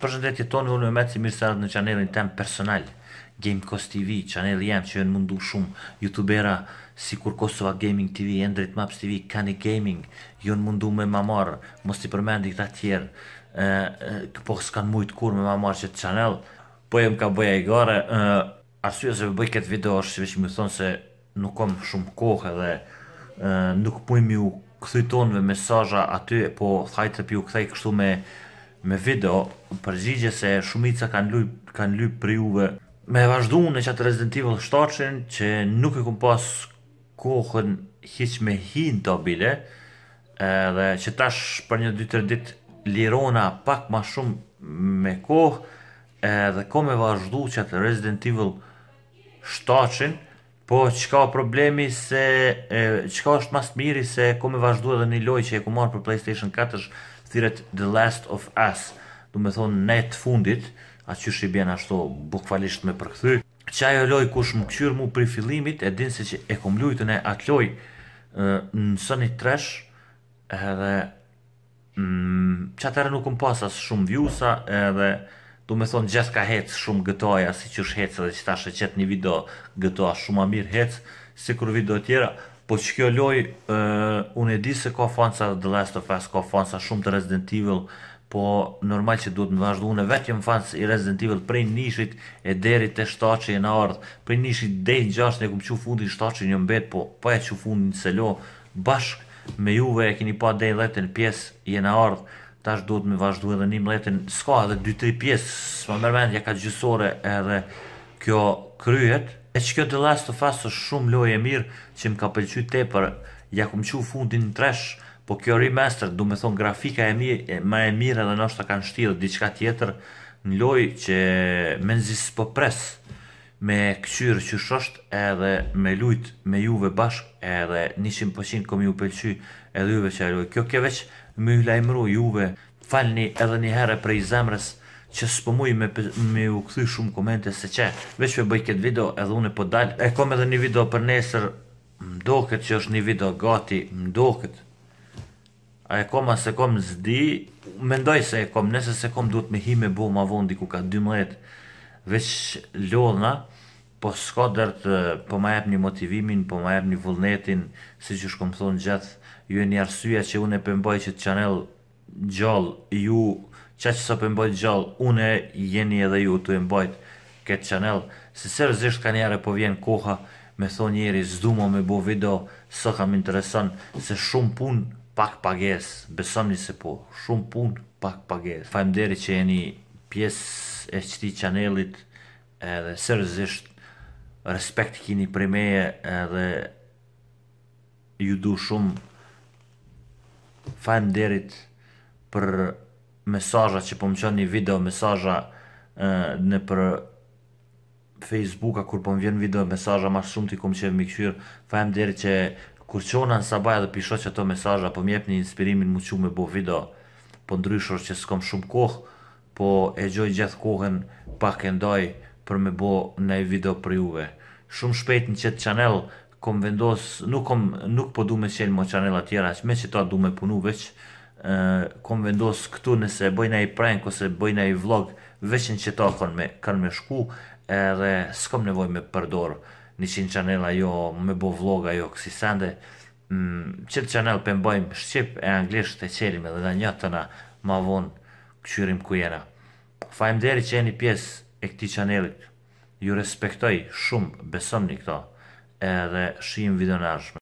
përshëndetje tonë, unë me metë si mirë se në qanelin tem personal, Gamecost TV, kanali jem që jënë mundu shumë youtubera, si kur Kosova Gaming TV, Android Maps TV, Kani Gaming, jënë mundu me ma marë, mos t'i përmendi këta tjerë, po s'kan mujtë kur me ma marë që të qanel, po jëmë ka bëja i gare, arsye se bëj këtë video është që veç më thonë se nuk kom shumë kohë dhe nuk pojmë ju këthy me mesajë aty, po thajtë të pi ju këthaj kështu me me video përgjigje se shumica kanë luj kanë luj për juve me vazhdu në qatë Resident Evil 7 që nuk e kum pas kohën hiq me hin të bile edhe që tash për një 2-3 dit lirona pak ma shumë me kohë edhe ko me vazhdu qatë Resident Evil 7 Po që ka problemi se që ka është mas të miri se ku me vazhdu edhe një loj që e ku marrë për PlayStation 4 thiret The Last of Us, du me thonë ne të fundit, atë që shi bjen ashto bukvalisht me përkëthy, që ajo loj kush më këqyrë mu për i filimit, e din se që e kom lujtën e atë loj në sëni tresh, edhe mm, që atërë nuk më pasas shumë vjusa, edhe du me thonë gjithë ka hecë shumë gëtoja, si që shhecë edhe që ta shë qëtë një video gëtoja shumë a mirë hecë, si kur video tjera, Po që kjo loj, unë e di se ka fansa The Last of Us, ka fansa shumë të Resident Evil, po normal që duhet në vazhdu unë vetëm fans i Resident Evil prej nishit e deri të shtaci e në ardhë, prej nishit dhej në gjashtë, ne kumë që po, po fundi shtaci një mbet, po pa e që fundi se selo, bashkë me juve e keni pa dhej letën pjesë i në ardhë, tash duhet me vazhdu edhe një mletën, s'ka edhe 2-3 pjesë, s'ma mërmendja ja ka gjysore edhe, kjo kryet, e që kjo të Last të fasë është shumë lojë e mirë që më ka pëlqy te për, ja kum që fundin në tresh, po kjo remaster, du me thonë grafika e mirë, e, ma e mirë edhe nështë ta kanë shtirë, diçka tjetër në loj që me nëzis për po pres, me këqyrë që shosht edhe me lujt me juve bashk edhe 100% kom ju pëlqy edhe juve që e loj. Kjo ke veç me ju lajmru juve, falni edhe një herë prej zemrës, që s'po muj me, u këthy shumë komente se që, veç për bëj këtë video edhe unë po dalë, e kom edhe një video për nesër, mdoket që është një video gati, mdoket, a e kom asë e kom zdi, mendoj se e kom, nëse se kom duhet me hi me bo ma vondi ku ka 12, veç lodhna, po s'ka dërtë, po ma jep një motivimin, po ma jep një vullnetin, si që shkom thonë gjithë, ju e një arsyja që unë e përmboj që të qanel gjallë ju qa që sa për po mbajt gjallë, une jeni edhe ju të mbajt këtë qanel, se sërëzisht ka njëre po vjen koha me thonë njeri, zdu ma me bo video, së kam interesan, se shumë pun pak pages, besam një se po, shumë pun pak pages. Fajmë deri që jeni pjes e qëti qanelit, edhe sërëzisht, respekt kini për meje, edhe ju du shumë, fajmë derit për mesajat që po më qënë një video mesajat në për Facebook a kur po më vjen video mesazha më shumë ti kom qef mikqyr. deri që kur qona në sabaj dhe pisho që ato mesazha po më jepni inspirimin më shumë me bo video. Po ndryshor që s'kom shumë kohë, po e gjoj gjithë kohën pa ndaj për me bo në video për juve. Shumë shpejt në qëtë channel kom vendos, nuk, kom, nuk po du me qenë më channel atjera, që me që ta du me punu veç, kom vendos këtu nëse bëjnë i prank ose bëjnë i vlog veçën që to kanë me kanë shku edhe s'kam nevojë me përdor një qin channel ajo me bo vlog ajo kësi sande mm, qëtë channel për mbojmë shqip e anglisht e qelim edhe da njëtë na ma vonë këqyrim ku jena fajmë deri që e një pjesë e këti channelit ju respektoj shumë besëm një këto edhe shim video në arshme